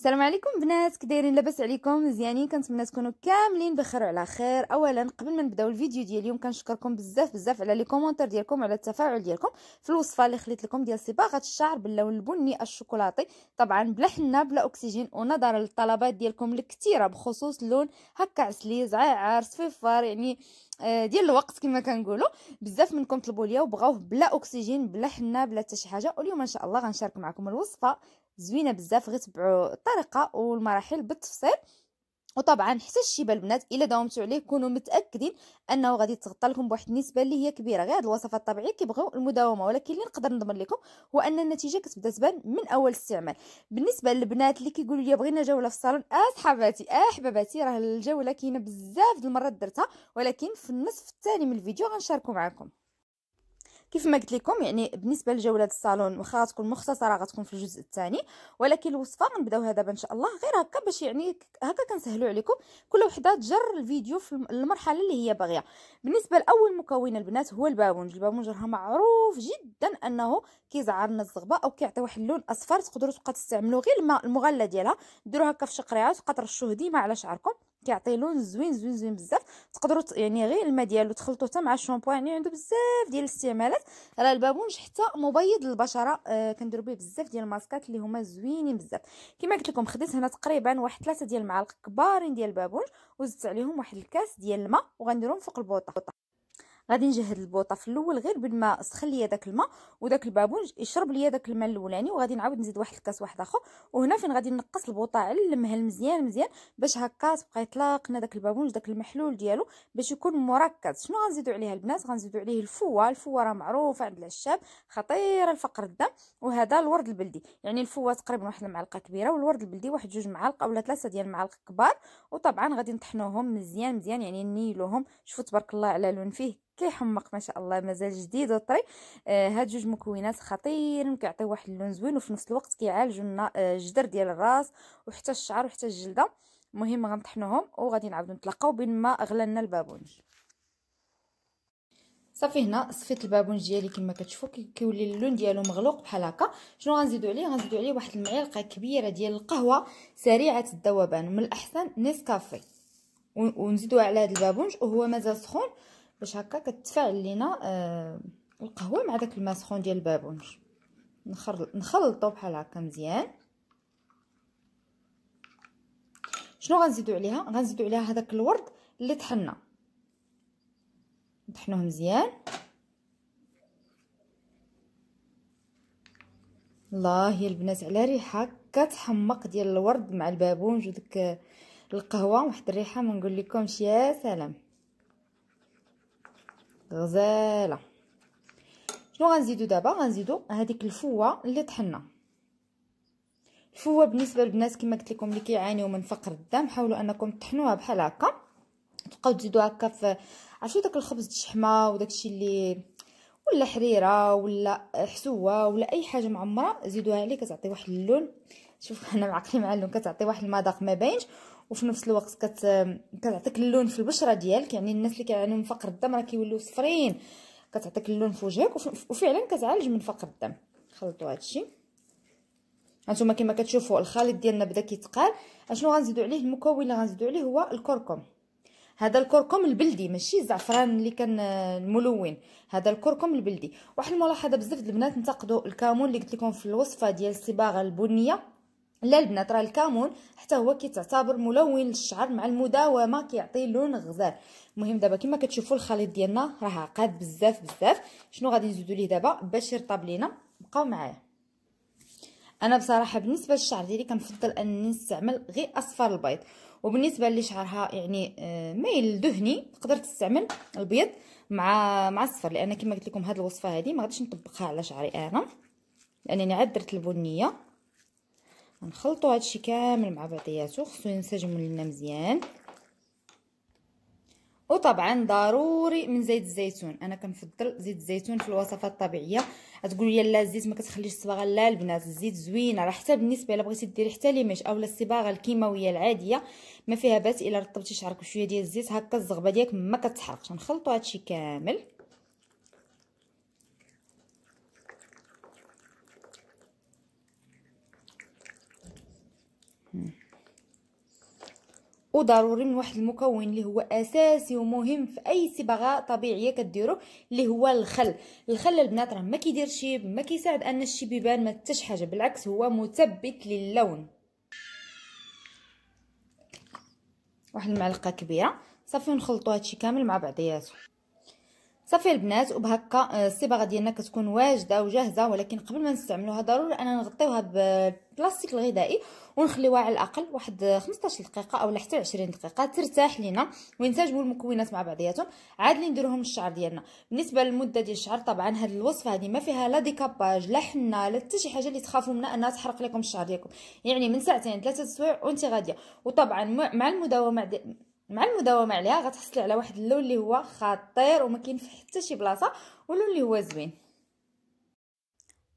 السلام عليكم بنات كدايرين لاباس عليكم مزيانين كنتمنى تكونوا كاملين بخير وعلى خير اولا قبل ما نبداو الفيديو ديال اليوم كنشكركم بزاف بزاف على لي كومونتير ديالكم على التفاعل ديالكم في الوصفه اللي خليت لكم ديال صباغه الشعر باللون البني الشوكولاتي طبعا بلا حنا بلا اكسجين ونظرا للطلبات ديالكم الكثيره بخصوص اللون هكا عسلي زععر صفيفار يعني آه، ديال الوقت كما كنقولوا بزاف منكم طلبوا ليا وبغاوه بلا اكسجين بلا حنا بلا حتى شي حاجه واليوم ان شاء الله غنشارك معكم الوصفه زوينه بزاف غير الطريقه والمراحل بالتفصيل وطبعا حتى الشيبه البنات الا داومتوا عليه كونوا متاكدين انه غادي تغطى لكم بواحد النسبه اللي هي كبيره غير هاد الوصفه الطبيعيه كيبغيو المداومه ولكن اللي نقدر نضمن لكم هو ان النتيجه كتبدا تبان من اول استعمال بالنسبه للبنات اللي كيقولوا لي بغينا جوله في الصالون اصحاباتي صحباتي اه, آه راه الجوله كاينه بزاف د المرات درتها ولكن في النصف الثاني من الفيديو غنشاركو معكم كيف ما قلت لكم يعني بالنسبه لجوله الصالون واخا غتكون مختصره غتكون في الجزء الثاني ولكن الوصفه غنبداوها دابا ان شاء الله غير هكا باش يعني هكا كنسهلوا عليكم كل وحده تجر الفيديو في المرحله اللي هي باغيه بالنسبه لاول مكون البنات هو البابونج البابونج راه معروف جدا انه كيزعر لنا الزغبه او كيعطي واحد اللون اصفر تقدروا تبقى تستعملوا غير الماء المغلى ديالها ديروها هكا في شقريعه تبقى ترشوه ديما على شعركم كيعطي لون زوين زوين زوين بزاف تقدروا يعني غير الماء ديالو تخلطوه حتى مع الشامبو يعني عنده بزاف ديال الاستعمالات راه البابونج حتى مبيض للبشره آه كنديروا به بزاف ديال الماسكات اللي هما زوينين بزاف كما قلت لكم خديت هنا تقريبا واحد ثلاثه ديال المعالق كبارين ديال البابونج وزدت عليهم واحد الكاس ديال الماء وغنديرهم فوق البوطه غادي نجهد البوطه في الاول غير بالماء ما سخن ليا داك الماء وداك البابونج يشرب ليا داك الماء الاولاني وغادي نعاود نزيد واحد الكاس واحد اخر وهنا فين غادي نقص البوطه المهل مزيان مزيان باش هكا تبقى يطلق لنا داك البابونج داك المحلول ديالو باش يكون مركز شنو غنزيدو عليها البنات غنزيدو عليه الفوه الفوه راه معروفه عند العشاب خطيره لفقر الدم وهذا الورد البلدي يعني الفوه تقريبا واحد المعلقه كبيره والورد البلدي واحد جوج معالق ولا ثلاثه ديال المعالق كبار وطبعا غادي نطحنوهم مزيان مزيان يعني نيلوهم شوفوا تبارك الله على لون فيه كيحمق ما شاء الله مازال جديد وطري آه هاد جوج مكونات خطير كيعطيو واحد اللون زوين وفي نفس الوقت كيعالجوا الجدر آه، ديال الراس وحتى الشعر وحتى الجلده مهم غنطحنوهم وغادي نعاودو نتلاقاو بين ما غلنا لنا البابونج صافي هنا صفيت البابونج ديالي كما كتشوفوا كيولي اللون ديالو مغلوق بحال هكا شنو غنزيدو عليه غنزيدو عليه واحد المعلقه كبيره ديال القهوه سريعه الذوبان من الاحسن نسكافيه ونزيدوها على هذا البابونج وهو مازال سخون باش هكا كتفاعل لينا آه القهوه مع داك الماء سخون ديال البابونج نخلطو بحال هكا مزيان شنو غنزيدو عليها غنزيدو عليها هذاك الورد اللي طحنا نطحنوه مزيان الله يا البنات على ريحه كتحمق ديال الورد مع البابونج وديك القهوه واحد الريحه ما نقول لكمش يا سلام غزاله شنو غنزيدو دابا غنزيدو هذيك الفوه اللي طحنا الفوه بالنسبه للبنات كما قلت لكم اللي كيعانيو من فقر الدم حاولوا انكم تطحنوها بحال هكا تبقاو تزيدوها هكا في عرفتوا داك الخبز الشحمه وداكشي اللي ولا حريره ولا حسوه ولا اي حاجه معمره زيدوها عليه كتعطي واحد اللون شوف انا معقلي مع اللون كتعطي واحد المذاق ما باينش وفي نفس الوقت كت كتعطيك اللون في البشره ديالك يعني الناس اللي كيعانيو من فقر الدم راه كيوليو صفرين كتعطيك اللون في وجهك وفعلا كتعالج من فقر الدم خلطوا هادشي هانتوما كما كتشوفوا الخليط ديالنا بدا كيتقال اشنو غنزيدو عليه المكون اللي غنزيدو عليه هو الكركم هذا الكركم البلدي ماشي الزعفران اللي كان الملون هذا الكركم البلدي واحد الملاحظه بزاف البنات انتقدوا الكمون اللي قلت لكم في الوصفه ديال الصباغه البنيه لا البنات راه الكامون حتى هو كيتعتبر ملون للشعر مع المداومه كيعطي لون غزال المهم دابا كما كتشوفوا الخليط ديالنا راه عقاد بزاف بزاف شنو غادي نزيدو ليه دابا باش يرطب لينا بقاو معايا انا بصراحه بالنسبه للشعر ديالي كنفضل انني نستعمل غير اصفر البيض وبالنسبه اللي شعرها يعني آه، ميل دهني تقدر تستعمل البيض مع مع الصفر لان كما قلت لكم هذه الوصفه هذه ما غاديش نطبقها على شعري انا لانني عاد درت البنيه غنخلطوا هادشي كامل مع بعضياتو خصو ينسجموا لنا مزيان وطبعا ضروري من زيت الزيتون انا كنفضل زيت الزيتون في الوصفات الطبيعيه تقولوا لي لا الزيت ما كتخليش الصباغه لا البنات الزيت زوينه راه حتى بالنسبه الا بغيتي ديري حتى ليميش اولا الصباغه الكيماويه العاديه ما فيها باس الا رطبتي شعرك بشويه ديال الزيت هكا الزغبه ديالك ما كتحرقش نخلطوا هادشي كامل وضروري من واحد المكون اللي هو اساسي ومهم في اي صباغه طبيعيه كديرو اللي هو الخل الخل البنات راه ما كيدير شيب ما كيساعد ان الشيب يبان ما حتى حاجه بالعكس هو مثبت للون واحد المعلقه كبيره صافي نخلطوا هادشي كامل مع بعضياته صافي البنات وبهكا آه، الصباغه ديالنا كتكون واجده وجاهزه ولكن قبل ما نستعملوها ضروري اننا نغطيوها بالبلاستيك الغذائي ونخليوها على الاقل واحد 15 آه، دقيقه اولا حتى 20 دقيقه ترتاح لينا وينسجموا المكونات مع بعضياتهم عاد لي نديروهم الشعر ديالنا بالنسبه للمده ديال الشعر طبعا هذه الوصفه هذه ما فيها لا ديكاباج لا حنه لا حتى شي حاجه اللي تخافوا منها انها تحرق لكم الشعر ديالكم يعني من ساعتين ثلاثه سوايع وانت غاديه وطبعا مع المداومه مع المداومه عليها غتحصلي على واحد اللون اللي هو خطير وما كاين حتى شي بلاصه واللون اللي هو زوين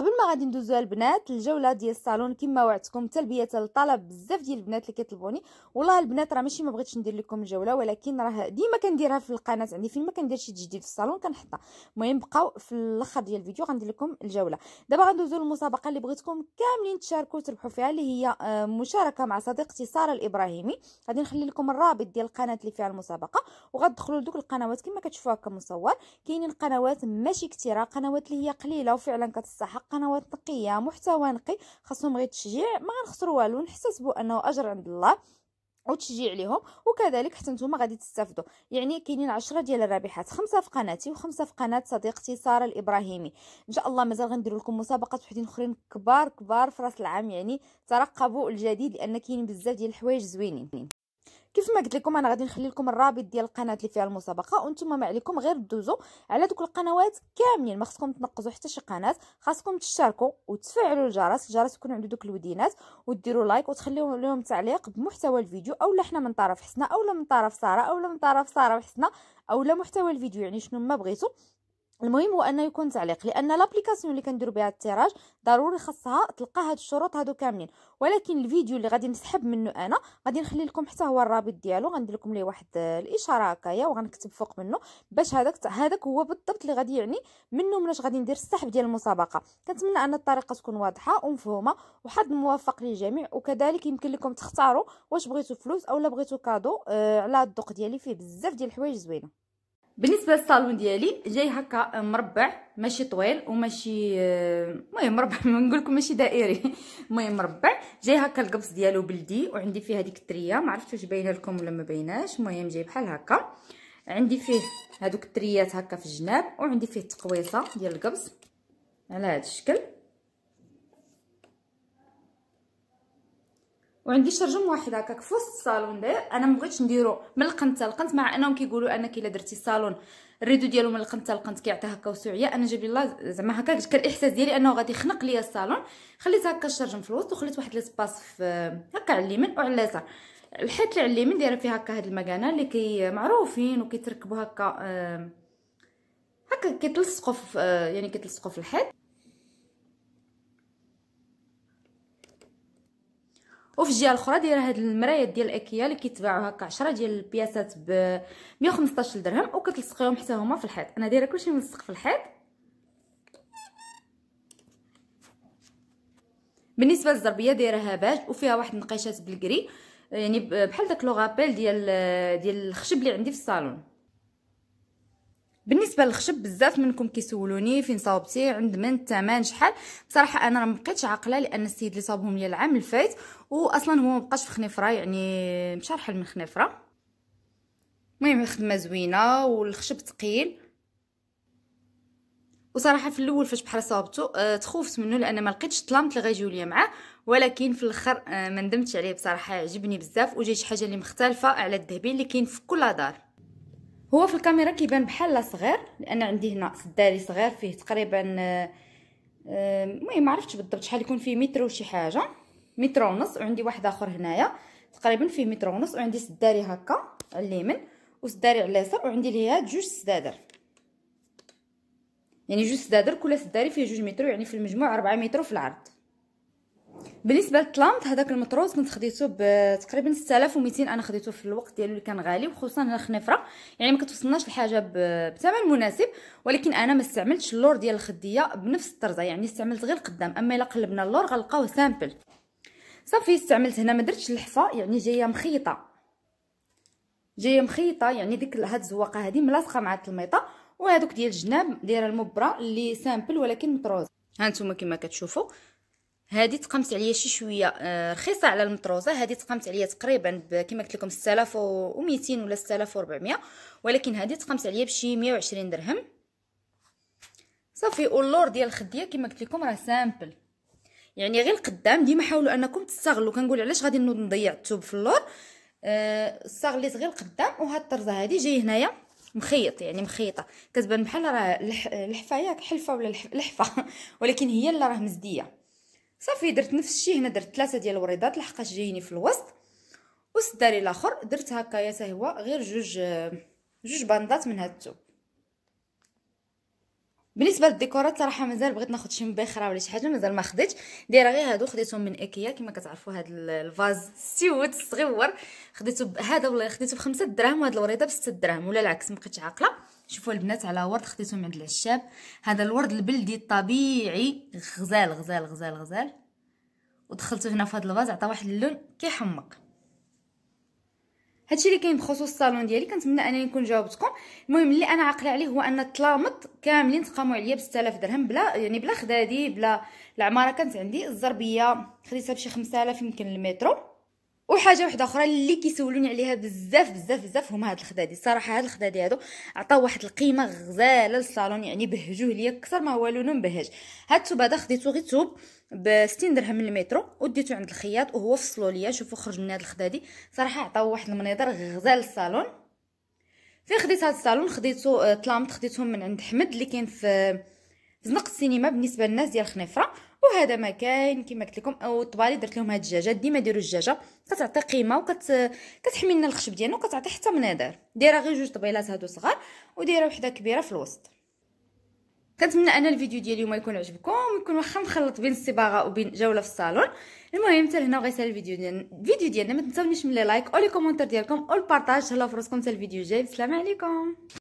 قبل ما غادي ندوزو البنات الجوله ديال الصالون كما وعدتكم تلبيه الطلب بزاف ديال البنات اللي كيطلبوني والله البنات راه ماشي ما بغيتش ندير لكم الجوله ولكن راه ديما كنديرها في القناه عندي فين ما كندير شي تجديد في الصالون كنحطها المهم بقاو في الاخر ديال الفيديو غندير لكم الجوله دابا غندوزو للمسابقه اللي بغيتكم كاملين تشاركوا وتربحوا فيها اللي هي آه، مشاركه مع صديقتي ساره الابراهيمي غادي نخلي لكم الرابط ديال القناه اللي فيها المسابقه وغتدخلوا لدوك القنوات كما كتشوفوها كمصور كاينين قنوات ماشي كثيره قنوات اللي هي قليله وفعلا كتستحق قنوات نقيه محتوى نقي خاصهم غير تشجيع ما غنخسروا والو نحتسبوا انه اجر عند الله وتشجيع ليهم وكذلك حتى نتوما غادي تستافدوا يعني كاينين 10 ديال الرابحات خمسه في قناتي وخمسه في قناه صديقتي ساره الابراهيمي ان شاء الله مازال غندير لكم مسابقات وحدين اخرين كبار كبار في راس العام يعني ترقبوا الجديد لان كاين بزاف ديال الحوايج زوينين كيف ما قلت لكم انا غادي نخلي لكم الرابط ديال القناه اللي فيها المسابقه وانتم ما عليكم غير دوزوا على دوك القنوات كاملين ما خصكم تنقزوا حتى شي قناه خاصكم تشتركوا وتفعلوا الجرس الجرس يكون عند دوك الودينات وديروا لايك وتخليوا لهم تعليق بمحتوى الفيديو اولا حنا من طرف حسنا اولا من طرف ساره اولا من طرف ساره وحسنا اولا محتوى الفيديو يعني شنو ما بغيتوا المهم هو انه يكون تعليق لان لابليكاسيون اللي كنديرو بها التيراج ضروري خاصها تلقى هاد الشروط هادو كاملين ولكن الفيديو اللي غادي نسحب منه انا غادي نخلي لكم حتى هو الرابط ديالو غندير لكم ليه واحد الاشاره هكايا وغنكتب فوق منه باش هذاك هذاك هو بالضبط اللي غادي يعني منه مناش غادي ندير السحب ديال المسابقه كنتمنى ان الطريقه تكون واضحه ومفهومه وحظ موفق للجميع وكذلك يمكن لكم تختاروا واش بغيتوا فلوس اولا بغيتوا كادو آه، على الذوق ديالي فيه بزاف ديال الحوايج زوينه بالنسبه للصالون ديالي جاي هكا مربع ماشي طويل وماشي آه، المهم مربع نقول لكم ماشي دائري المهم مربع جاي هكا القبص ديالو بلدي وعندي فيه هذيك التريه ما عرفتش واش باينه لكم ولا ما بايناش المهم جاي بحال هكا عندي فيه هذوك التريات هكا في الجناب وعندي فيه التقويصه ديال القبص على هذا الشكل وعندي شرجم واحد هكاك في وسط الصالون داير انا ما بغيتش نديرو من القنت القنت مع انهم كيقولوا انك الا درتي الصالون الريدو ديالو من القنت القنت كيعطي هكا وسعيه انا جاب الله زعما هكا كان الاحساس ديالي انه غادي يخنق ليا الصالون خليت هكا الشرجم في الوسط وخليت واحد الاسباس في هكا على اليمين وعلى اليسار الحيط اللي على اليمين دايره فيه هكا هاد المكانه اللي كي معروفين وكيتركبوا هكا آه، هكا كيتلصقوا في آه، يعني كيتلصقوا في الحيط وفي الجهه الاخرى دايره هاد المرايات ديال اكيا اللي كيتباعوا هكا 10 ديال البياسات ب 115 درهم وكتلصقيهم حتى هما في الحيط انا دايره كلشي ملصق في الحيط بالنسبه للزربيه دايرها باج وفيها واحد النقيشات بالكري يعني بحال داك لوغابيل ديال ديال الخشب اللي عندي في الصالون بالنسبه للخشب بزاف منكم كيسولوني فين صاوبتي عند من الثمن شحال بصراحه انا راه مبقيتش عاقله لان السيد اللي صاوبهم لي العام الفايت واصلا هو مبقاش في خنيفره يعني مشى رحل من خنيفره المهم خدمه زوينه والخشب ثقيل وصراحه في الاول فاش بحال صاوبته أه تخوفت منه لان ما لقيتش الطلامط اللي غيجيو ليا معاه ولكن في الاخر أه ما ندمتش عليه بصراحه عجبني بزاف وجاي شي حاجه اللي مختلفه على الذهبي اللي كاين في كل دار هو في الكاميرا كيبان بحال صغير لان عندي هنا سداري صغير فيه تقريبا آه، المهم ما عرفتش بالضبط شحال يكون فيه متر وشي حاجه متر ونص وعندي واحد اخر هنايا تقريبا فيه متر ونص وعندي سداري هكا على اليمين وسداري على اليسار وعندي ليها جوج سدادر يعني جوج سدادر كل سداري فيه جوج متر يعني في المجموع 4 متر في العرض بالنسبه للطلانت هذاك المطروز كنت خديته بتقريبا 6200 انا خديته في الوقت ديالو اللي كان غالي وخصوصا هنا خنفره يعني ما كتوصلناش الحاجه بثمن مناسب ولكن انا ما استعملتش اللور ديال الخديه بنفس الطرزه يعني استعملت غير القدام اما الا قلبنا اللور غنلقاوه سامبل صافي استعملت هنا ما درتش اللحفه يعني جايه مخيطه جايه مخيطه يعني ديك هاد الزواقه هذه ملاصقه مع الميطه وهذوك ديال الجناب دايره المبره اللي سامبل ولكن مطروز ها نتوما كما كتشوفوا هادي تقامت عليا شي شويه آه، رخيصه على المطروزه هادي تقامت عليا تقريبا كما قلت لكم 6200 ولا 6400 ولكن هادي تقامت عليا بشي 120 درهم صافي واللور ديال الخديه كما قلت لكم راه سامبل يعني غير القدام ديما حاولوا انكم تستغلوا كنقول علاش غادي نوض نضيع الثوب في اللور أه استغليت غير القدام وهاد الطرزه هادي جاي هنايا مخيط يعني مخيطه كتبان بحال راه لح... لحفه ياك حلفه ولا لح... لحفه ولكن هي اللي راه مزديه صافي درت نفس الشيء هنا درت ثلاثه ديال الوريضات لحقاش جايني في الوسط والسداري الاخر درت هكايا يا هو غير جوج جوج بندات من هاد الثوب بالنسبه للديكورات صراحه مازال بغيت ناخذ شي مبخره ولا شي حاجه مازال ما خديتش دايره غير هادو خديتهم من ايكيا كما كتعرفوا هاد الفاز سيوت الصغيور خديته هذا والله خديته ب 5 دراهم وهاد الوريضه ب 6 دراهم ولا العكس مبقيتش عاقله شوفوا البنات على ورد خديته من عند العشاب هذا الورد البلدي الطبيعي غزال غزال غزال غزال ودخلته هنا في هذا الفاز عطى واحد اللون كيحمق هادشي اللي كاين بخصوص الصالون ديالي كنتمنى انني نكون جاوبتكم المهم اللي انا عاقله عليه هو ان الطلامط كاملين تقاموا عليا ب 6000 درهم بلا يعني بلا خدادي بلا العماره كانت عندي الزربيه خديتها بشي 5000 يمكن المترو وحاجه واحده اخرى اللي كيسولوني عليها بزاف بزاف بزاف هما هاد الخدادي الصراحه هاد الخدادي هادو عطاو واحد القيمه غزاله للصالون يعني بهجوه ليا اكثر ما هو لونه مبهج هاد الثوب هذا خديته غير ثوب ب 60 درهم من المترو وديته عند الخياط وهو فصلوا ليا شوفوا خرج من هاد الخدادي صراحه عطاو واحد المنيضر غزال للصالون فين خديت هاد الصالون خديته آه، طلامط خديتهم من عند حمد اللي كاين في زنق السينما بالنسبه للناس ديال خنيفره وهذا ما كاين كما قلت لكم او الطبالي درت لهم هاد الدجاجه ديما ديروا الدجاجه كتعطي قيمه وكت كتحمي لنا الخشب ديالنا وكتعطي حتى مناظر دايره غير جوج طبيلات هادو صغار ودايره وحده كبيره في الوسط كنتمنى ان الفيديو ديال اليوم يكون عجبكم ويكون واخا مخلط بين الصباغه وبين جوله في الصالون المهم حتى لهنا غيسال الفيديو ديالنا الفيديو ديالنا ما تنساونيش من لي لايك او لي كومونتير ديالكم او البارطاج تهلاو في راسكم حتى الفيديو الجاي بسلام عليكم